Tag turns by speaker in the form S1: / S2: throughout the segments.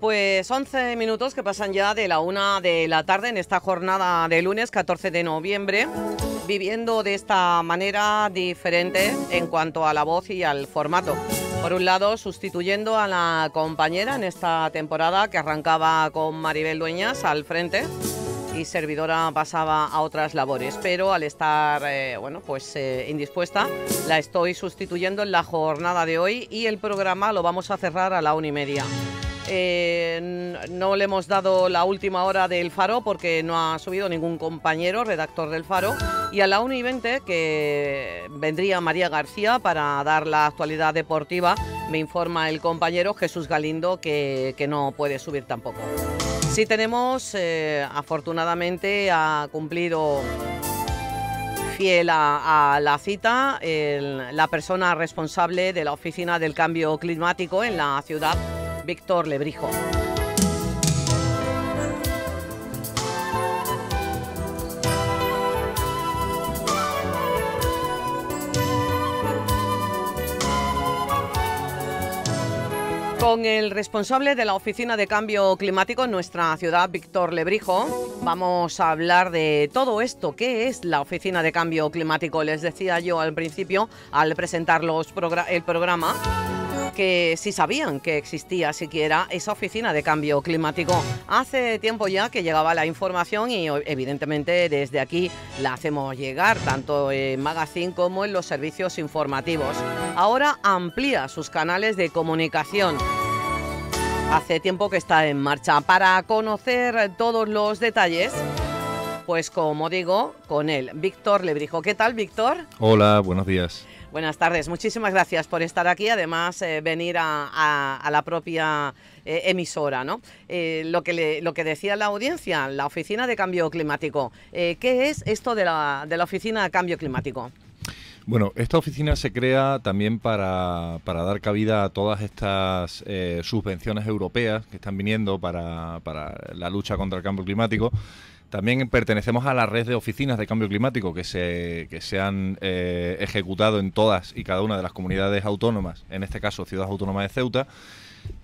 S1: Pues 11 minutos que pasan ya de la una de la tarde en esta jornada de lunes 14 de noviembre, viviendo de esta manera diferente en cuanto a la voz y al formato. Por un lado, sustituyendo a la compañera en esta temporada que arrancaba con Maribel Dueñas al frente y servidora pasaba a otras labores, pero al estar eh, bueno, pues eh, indispuesta, la estoy sustituyendo en la jornada de hoy y el programa lo vamos a cerrar a la una y media. Eh, no le hemos dado la última hora del Faro porque no ha subido ningún compañero redactor del Faro. Y a la 1 y 20, que vendría María García para dar la actualidad deportiva, me informa el compañero Jesús Galindo que, no puede subir tampoco. Sí tenemos, eh, afortunadamente, ha cumplido fiel a, la cita la persona responsable de la Oficina del Cambio Climático en la ciudad Víctor Lebrijo. Con el responsable de la Oficina de Cambio Climático en nuestra ciudad, Víctor Lebrijo, vamos a hablar de todo esto. ¿Qué es la Oficina de Cambio Climático? Les decía yo al principio, al presentar el programa, que si sabían que existía siquiera esa oficina de cambio climático. Hace tiempo ya que llegaba la información y evidentemente desde aquí la hacemos llegar tanto en Magazine como en los servicios informativos. Ahora amplía sus canales de comunicación. Hace tiempo que está en marcha. Para conocer todos los detalles, pues como digo, con él, Víctor Lebrijo. ¿Qué tal, Víctor?
S2: Hola, buenos días.
S1: Buenas tardes, muchísimas gracias por estar aquí, además eh, venir a, la propia eh, emisora. ¿no? Eh, lo, que decía la audiencia, la Oficina de Cambio Climático, ¿qué es esto de la, Oficina de Cambio Climático?
S2: Bueno, esta oficina se crea también para, dar cabida a todas estas subvenciones europeas que están viniendo para, la lucha contra el cambio climático también pertenecemos a la red de oficinas de cambio climático que se, que se han eh, ejecutado en todas y cada una de las comunidades autónomas, en este caso Ciudad Autónoma de Ceuta.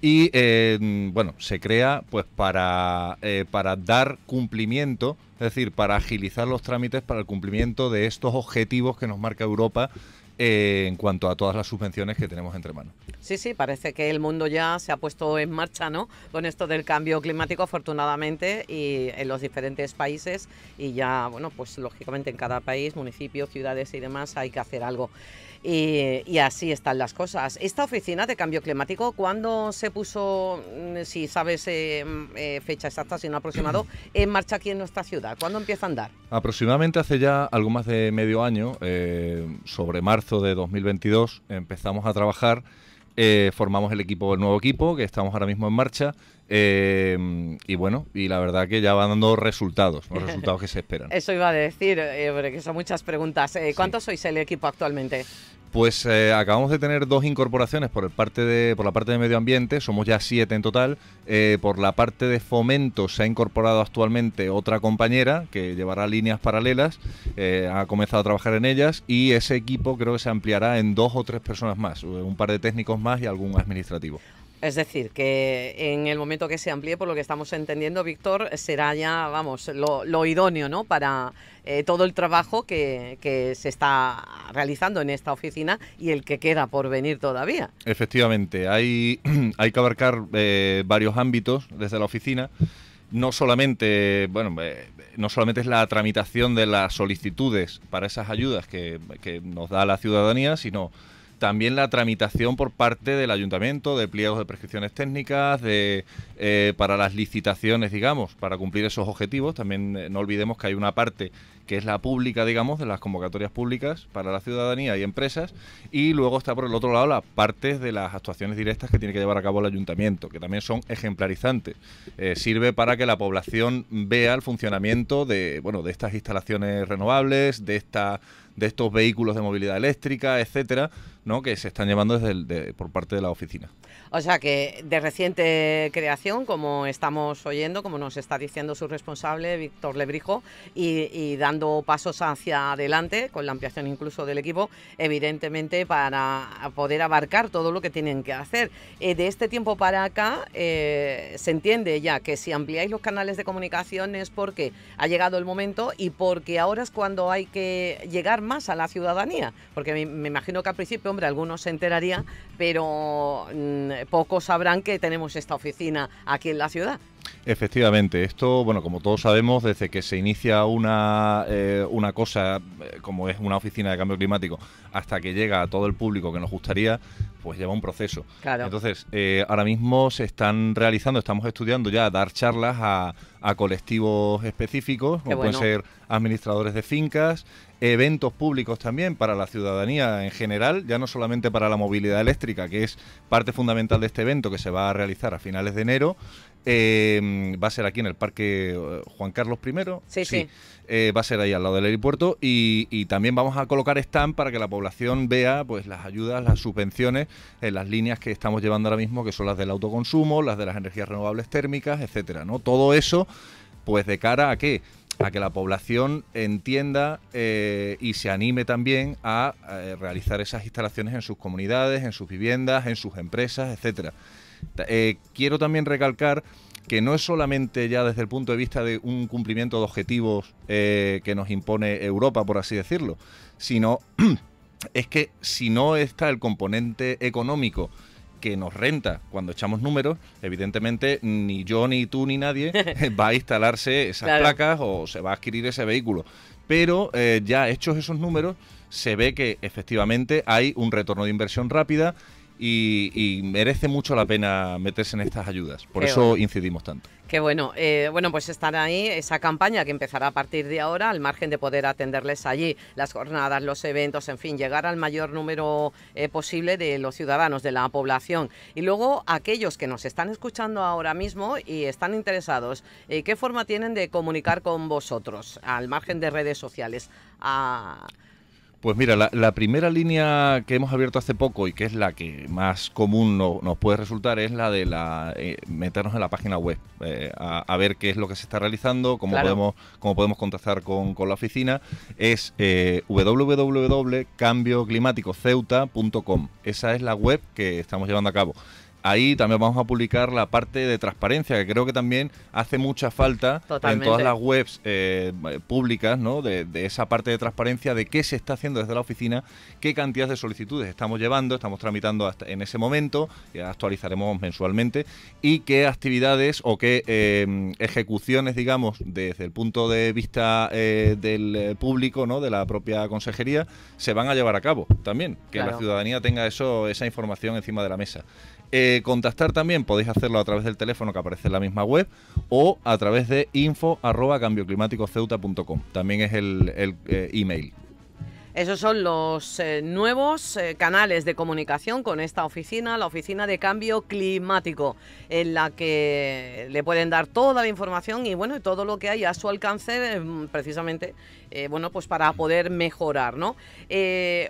S2: Y eh, bueno, se crea pues para, eh, para dar cumplimiento, es decir, para agilizar los trámites para el cumplimiento de estos objetivos que nos marca Europa eh, en cuanto a todas las subvenciones que tenemos entre manos.
S1: Sí, sí, parece que el mundo ya se ha puesto en marcha, ¿no? Con esto del cambio climático, afortunadamente, y en los diferentes países y ya, bueno, pues lógicamente en cada país, municipios, ciudades y demás hay que hacer algo. Eh, y, así están las cosas. Esta oficina de cambio climático, ¿cuándo se puso, mm, si sabes eh, mm, eh, fecha exacta, si no aproximado, en marcha aquí en nuestra ciudad? ¿Cuándo empieza a andar?
S2: Aproximadamente hace ya algo más de medio año, sobre marzo de 2022, empezamos a trabajar. Eh, formamos el equipo, el nuevo equipo, que estamos ahora mismo en marcha. Eh, y bueno, y la verdad que ya van dando resultados, los resultados que se esperan.
S1: Eso iba a decir, eh, porque son muchas preguntas. ¿Cuántos sois el equipo actualmente?
S2: Pues eh, acabamos de tener dos incorporaciones por, parte de, por la parte de medio ambiente, somos ya siete en total. Eh, por la parte de fomento se ha incorporado actualmente otra compañera que llevará líneas paralelas, eh, ha comenzado a trabajar en ellas y ese equipo creo que se ampliará en dos o tres personas más, un par de técnicos más y algún administrativo.
S1: Es decir, que en el momento que se amplíe, por lo que estamos entendiendo, Víctor, será ya, vamos, lo, idóneo, ¿no? Para eh, todo el trabajo que, se está realizando en esta oficina y el que queda por venir todavía.
S2: Efectivamente, hay, hay que abarcar eh, varios ámbitos desde la oficina no solamente, bueno, eh, no solamente es la tramitación de las solicitudes para esas ayudas que, que, nos da la ciudadanía, sino también la tramitación por parte del ayuntamiento de pliegos de prescripciones técnicas, de, eh, para las licitaciones, digamos, para cumplir esos objetivos. También eh, no olvidemos que hay una parte que es la pública, digamos, de las convocatorias públicas para la ciudadanía y empresas, y luego está por el otro lado las parte de las actuaciones directas que tiene que llevar a cabo el ayuntamiento, que también son ejemplarizantes. Eh, sirve para que la población vea el funcionamiento de, bueno, de estas instalaciones renovables, de esta de estos vehículos de movilidad eléctrica, etcétera, ¿no? que se están llevando desde por parte de la oficina.
S1: O sea que de reciente creación, como estamos oyendo, como nos está diciendo su responsable, Víctor Lebrijo, y, y pasos hacia adelante, con la ampliación incluso del equipo, evidentemente para poder abarcar todo lo que tienen que hacer. Eh, de este tiempo para acá eh, se entiende ya que si ampliáis los canales de comunicación es porque ha llegado el momento y porque ahora es cuando hay que llegar más a la ciudadanía, porque me, imagino que al principio, hombre, algunos se enterarían, pero mm, pocos sabrán que tenemos esta oficina aquí en la ciudad.
S2: Efectivamente, esto, bueno, como todos sabemos, desde que se inicia una, eh, una cosa eh, como es una oficina de cambio climático hasta que llega a todo el público que nos gustaría, pues lleva un proceso. Entonces, eh, ahora mismo se están realizando, estamos estudiando ya dar charlas a, a colectivos específicos, pueden ser administradores de fincas, eventos públicos también para la ciudadanía en general, ya no solamente para la movilidad eléctrica, que es parte fundamental de este evento que se va a realizar a finales de enero, Em, va a ser aquí en el Parque eh, Juan Carlos I. Sí, sí. Eh, va a ser ahí al lado del aeropuerto y, también vamos a colocar stand para que la población vea pues las ayudas, las subvenciones en las líneas que estamos llevando ahora mismo, que son las del autoconsumo, las de las energías renovables térmicas, etcétera, ¿no? Todo eso, pues de cara a que a que la población entienda eh, y se anime también a, a realizar esas instalaciones en sus comunidades, en sus viviendas, en sus empresas, etcétera. Eh, quiero también recalcar que no es solamente ya desde el punto de vista de un cumplimiento de objetivos eh, que nos impone Europa, por así decirlo, sino es que si no está el componente económico que nos renta cuando echamos números, evidentemente ni yo, ni tú, ni nadie va a instalarse esas placas o se va a adquirir ese vehículo. Pero eh, ya hechos esos números, se ve que efectivamente hay un retorno de inversión rápida y, merece mucho la pena meterse en estas ayudas. Por eso incidimos tanto.
S1: Qué bueno. Eh, bueno, pues estar ahí esa campaña que empezará a partir de ahora, al margen de poder atenderles allí las jornadas, los eventos, en fin, llegar al mayor número eh, posible de los ciudadanos, de la población. Y luego aquellos que nos están escuchando ahora mismo y están interesados, eh, ¿qué forma tienen de comunicar con vosotros, al margen de redes sociales? A, ah,
S2: pues mira, la, primera línea que hemos abierto hace poco y que es la que más común nos puede resultar es la de la, eh, meternos en la página web, eh, a, ver qué es lo que se está realizando, cómo, podemos, cómo podemos contactar con, la oficina. Es eh, www.cambioclimáticoceuta.com. Esa es la web que estamos llevando a cabo. Ahí también vamos a publicar la parte de transparencia, que creo que también hace mucha falta en todas las webs eh, públicas, De, esa parte de transparencia de qué se está haciendo desde la oficina, qué cantidad de solicitudes estamos llevando, estamos tramitando hasta en ese momento, actualizaremos mensualmente, y qué actividades o qué eh, ejecuciones, digamos, desde el punto de vista eh, del público, ¿no? De la propia consejería, se van a llevar a cabo también, que la ciudadanía tenga eso, esa información encima de la mesa. Eh, contactar también podéis hacerlo a través del teléfono que aparece en la misma web o a través de info arroba También es el, eh, email.
S1: Esos son los eh, nuevos eh, canales de comunicación con esta oficina, la Oficina de Cambio Climático, en la que le pueden dar toda la información y bueno, todo lo que hay a su alcance, em, precisamente, eh, bueno, pues para poder mejorar, ¿no?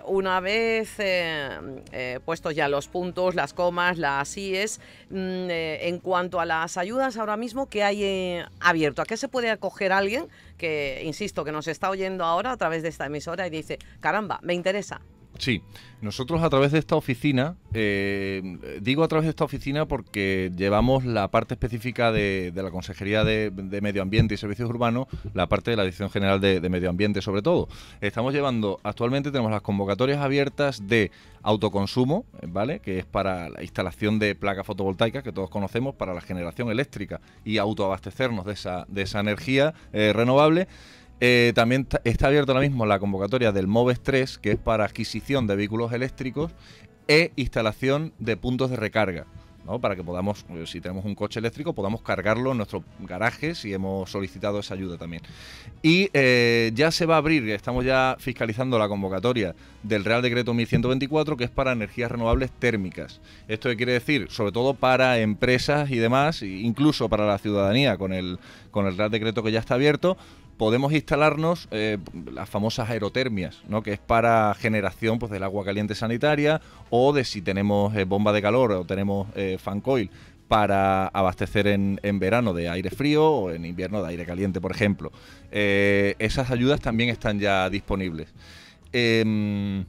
S1: una vez puestos ya los puntos, las comas, las IES, mm, en cuanto a las ayudas ahora mismo que hay abierto, ¿a qué se puede acoger alguien que, insisto, que nos está oyendo ahora a través de esta emisora y dice, caramba, me interesa,
S2: Sí, nosotros a través de esta oficina, eh, digo a través de esta oficina porque llevamos la parte específica de, la Consejería de, Medio Ambiente y Servicios Urbanos, la parte de la Dirección General de, Medio Ambiente sobre todo. Estamos llevando, actualmente tenemos las convocatorias abiertas de autoconsumo, ¿vale? Que es para la instalación de placas fotovoltaicas que todos conocemos para la generación eléctrica y autoabastecernos de esa, de esa energía eh, renovable. Eh, también está abierta ahora mismo la convocatoria del MOVES 3, que es para adquisición de vehículos eléctricos e instalación de puntos de recarga. ¿no? Para que podamos, eh, si tenemos un coche eléctrico, podamos cargarlo en nuestro garaje... y hemos solicitado esa ayuda también. Y eh, ya se va a abrir, estamos ya fiscalizando la convocatoria del Real Decreto 1124, que es para energías renovables térmicas. Esto quiere decir, sobre todo para empresas y demás, e incluso para la ciudadanía, con con el Real Decreto que ya está abierto, podemos instalarnos eh, las famosas aerotermias, ¿no? que es para generación pues, del agua caliente sanitaria o de si tenemos eh, bomba de calor o tenemos eh, fan coil para abastecer en, en, verano de aire frío o en invierno de aire caliente, por ejemplo. Eh, esas ayudas también están ya disponibles. Em,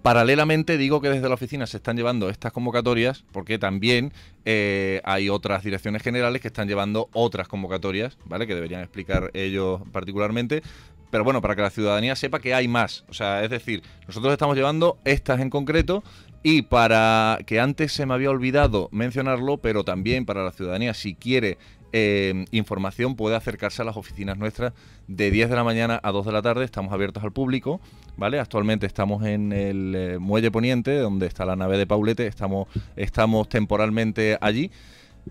S2: Paralelamente digo que desde la oficina se están llevando estas convocatorias porque también eh, hay otras direcciones generales que están llevando otras convocatorias, ¿vale? Que deberían explicar ellos particularmente. Pero bueno, para que la ciudadanía sepa que hay más. O sea, es decir, nosotros estamos llevando estas en concreto y para que antes se me había olvidado mencionarlo, pero también para la ciudadanía, si quiere Em, información puede acercarse a las oficinas nuestras de 10 de la mañana a 2 de la tarde. Estamos abiertos al público, ¿vale? Actualmente estamos en el eh, muelle poniente, donde está la nave de Paulete, estamos, estamos temporalmente allí.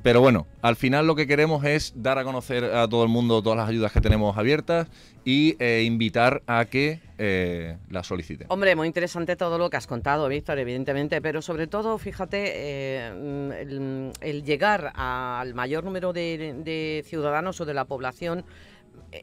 S2: Pero bueno, al final lo que queremos es dar a conocer a todo el mundo todas las ayudas que tenemos abiertas y eh, invitar a que eh, las soliciten.
S1: Hombre, muy interesante todo lo que has contado, Víctor, evidentemente, pero sobre todo, fíjate, eh, el, llegar al mayor número de ciudadanos o de la población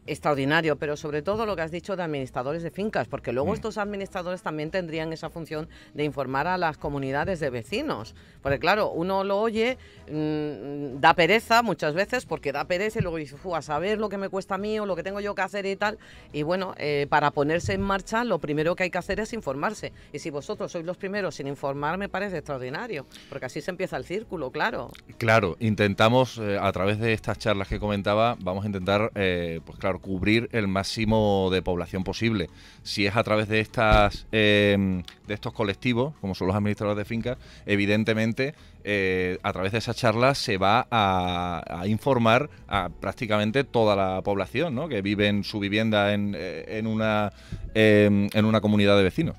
S1: extraordinario, pero sobre todo lo que has dicho de administradores de fincas, porque luego mm. estos administradores también tendrían esa función de informar a las comunidades de vecinos, porque claro, uno lo oye, mm, da pereza muchas veces, porque da pereza y luego dice, a saber lo que me cuesta a mí o lo que tengo yo que hacer y tal, y bueno, eh, para ponerse en marcha lo primero que hay que hacer es informarse, y si vosotros sois los primeros sin informar me parece extraordinario, porque así se empieza el círculo, claro.
S2: Claro, intentamos eh, a través de estas charlas que comentaba, vamos a intentar... Eh, pues claro, cubrir el máximo de población posible. Si es a través de estas em, de estos colectivos, como son los administradores de fincas, evidentemente eh, a través de esa charla se va a, informar a prácticamente toda la población, ¿no? Que vive en su vivienda en eh, una em, en una comunidad de vecinos.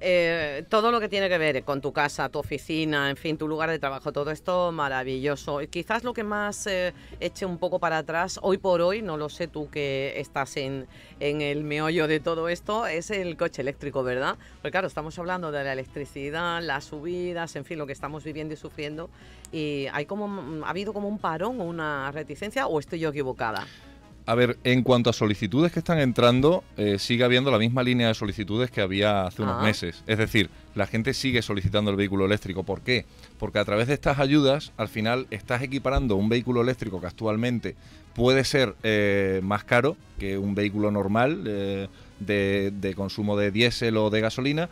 S1: Eh, todo lo que tiene que ver con tu casa, tu oficina, en fin, tu lugar de trabajo, todo esto maravilloso. Y quizás lo que más eh, eche un poco para atrás, hoy por hoy, no lo sé tú que estás en, en el meollo de todo esto, es el coche eléctrico, ¿verdad? Porque claro, estamos hablando de la electricidad, las subidas, en fin, lo que estamos viviendo y sufriendo. Y hay como, mm, ha habido como un parón o una reticencia, o estoy yo equivocada.
S2: A ver, en cuanto a solicitudes que están entrando, eh, sigue habiendo la misma línea de solicitudes que había hace unos ah. meses. Es decir, la gente sigue solicitando el vehículo eléctrico. ¿Por qué? Porque a través de estas ayudas, al final, estás equiparando un vehículo eléctrico que actualmente puede ser eh, más caro que un vehículo normal eh, de, consumo de diésel o de gasolina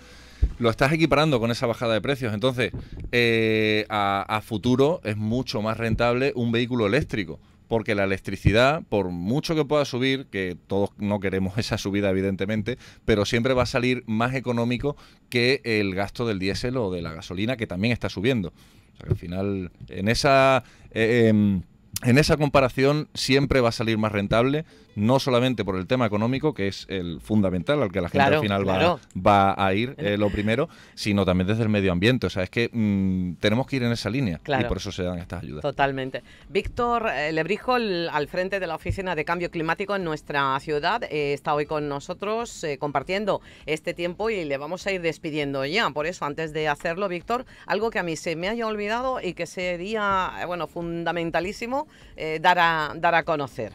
S2: lo estás equiparando con esa bajada de precios. Entonces, a, futuro es mucho más rentable un vehículo eléctrico porque la electricidad, por mucho que pueda subir, que todos no queremos esa subida evidentemente, pero siempre va a salir más económico que el gasto del diésel o de la gasolina, que también está subiendo. al final, en esa, eh, em, en esa comparación, siempre va a salir más rentable no solamente por el tema económico, que es el fundamental al que la gente al final va, a ir, eh, lo primero, sino también desde el medio ambiente. O sea, es que mm, tenemos que ir en esa línea y por eso se dan estas ayudas.
S1: Totalmente. Víctor eh, Lebrijol, al frente de la Oficina de Cambio Climático en nuestra ciudad, eh, está hoy con nosotros compartiendo este tiempo y le vamos a ir despidiendo ya. Por eso, antes de hacerlo, Víctor, algo que a mí se me haya olvidado y que sería, bueno, fundamentalísimo dar, a, dar a conocer.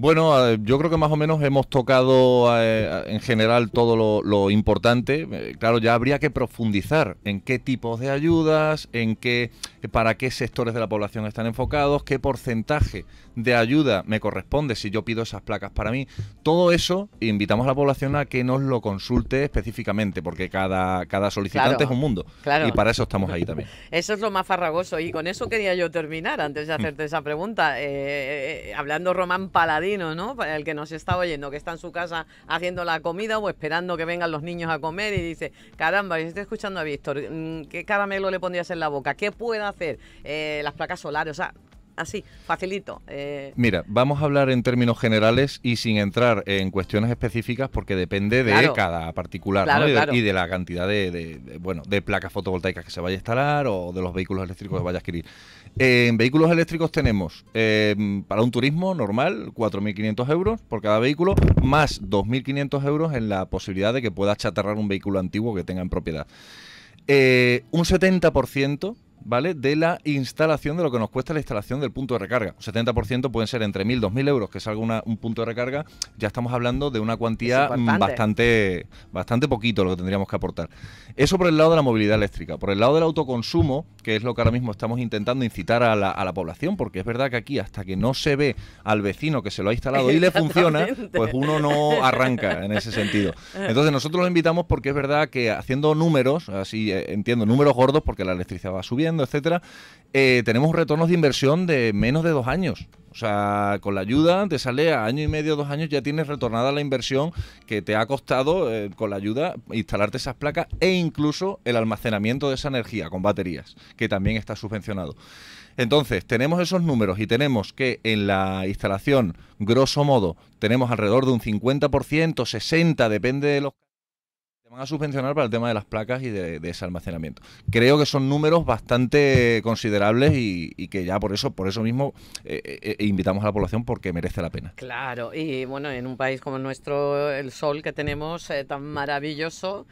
S2: Bueno, eh, yo creo que más o menos hemos tocado eh, en general todo lo, importante. Eh, claro, ya habría que profundizar en qué tipos de ayudas, en qué, para qué sectores de la población están enfocados, qué porcentaje de ayuda me corresponde si yo pido esas placas para mí. Todo eso invitamos a la población a que nos lo consulte específicamente, porque cada, cada solicitante es un mundo. Claro. Y para eso estamos ahí también.
S1: Eso es lo más farragoso. Y con eso quería yo terminar antes de hacerte esa pregunta. hablando Román Paladín para el que nos está oyendo, que está en su casa haciendo la comida o esperando que vengan los niños a comer y dice, caramba, si estoy escuchando a Víctor, mm, ¿qué caramelo le pondrías en la boca? ¿Qué puede hacer? Eh, las placas solares, o sea, así, facilito. Eh.
S2: Mira, vamos a hablar en términos generales y sin entrar en cuestiones específicas porque depende de cada particular y, de, la cantidad de, bueno, de placas fotovoltaicas que se vaya a instalar o de los vehículos eléctricos que vaya a adquirir. en vehículos eléctricos tenemos em, para un turismo normal 4.500 euros por cada vehículo más 2.500 euros en la posibilidad de que pueda chatarrar un vehículo antiguo que tenga en propiedad. Eh, un 70% ¿vale? De la instalación, de lo que nos cuesta la instalación del punto de recarga. 70% pueden ser entre 1.000, 2.000 euros que salga un punto de recarga. Ya estamos hablando de una cuantía bastante, bastante poquito lo que tendríamos que aportar. Eso por el lado de la movilidad eléctrica. Por el lado del autoconsumo, que es lo que ahora mismo estamos intentando incitar a la, población, porque es verdad que aquí hasta que no se ve al vecino que se lo ha instalado y le funciona, pues uno no arranca en ese sentido. Entonces nosotros lo invitamos porque es verdad que haciendo números, así eh, entiendo, números gordos, porque la electricidad va subiendo, etcétera, eh, tenemos retornos de inversión de menos de dos años. O sea, con la ayuda te sale a año y medio, dos años, ya tienes retornada la inversión que te ha costado eh, con la ayuda instalarte esas placas e incluso el almacenamiento de esa energía con baterías, que también está subvencionado. Entonces, tenemos esos números y tenemos que en la instalación, grosso modo, tenemos alrededor de un 50%, 60%, depende de los van a subvencionar para el tema de las placas y de, ese almacenamiento. Creo que son números bastante considerables y, que ya por eso, por eso mismo eh, eh, eh, invitamos a la población porque merece la pena.
S1: Claro, y bueno, en un país como nuestro, el sol que tenemos tan maravilloso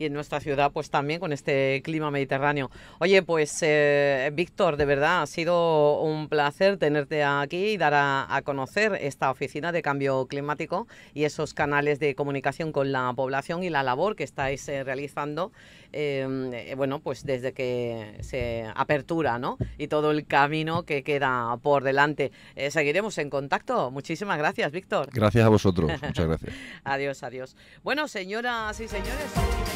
S1: y en nuestra ciudad pues también con este clima mediterráneo. Oye, pues eh, Víctor, de verdad ha sido un placer tenerte aquí y dar a, conocer esta oficina de cambio climático y esos canales de comunicación con la población y la labor que estáis eh, realizando, em, eh, bueno, pues desde que se apertura, ¿no? Y todo el camino que queda por delante. seguiremos en contacto. Muchísimas gracias, Víctor. Gracias a vosotros. Muchas gracias. adiós, adiós. Bueno, señoras y señores.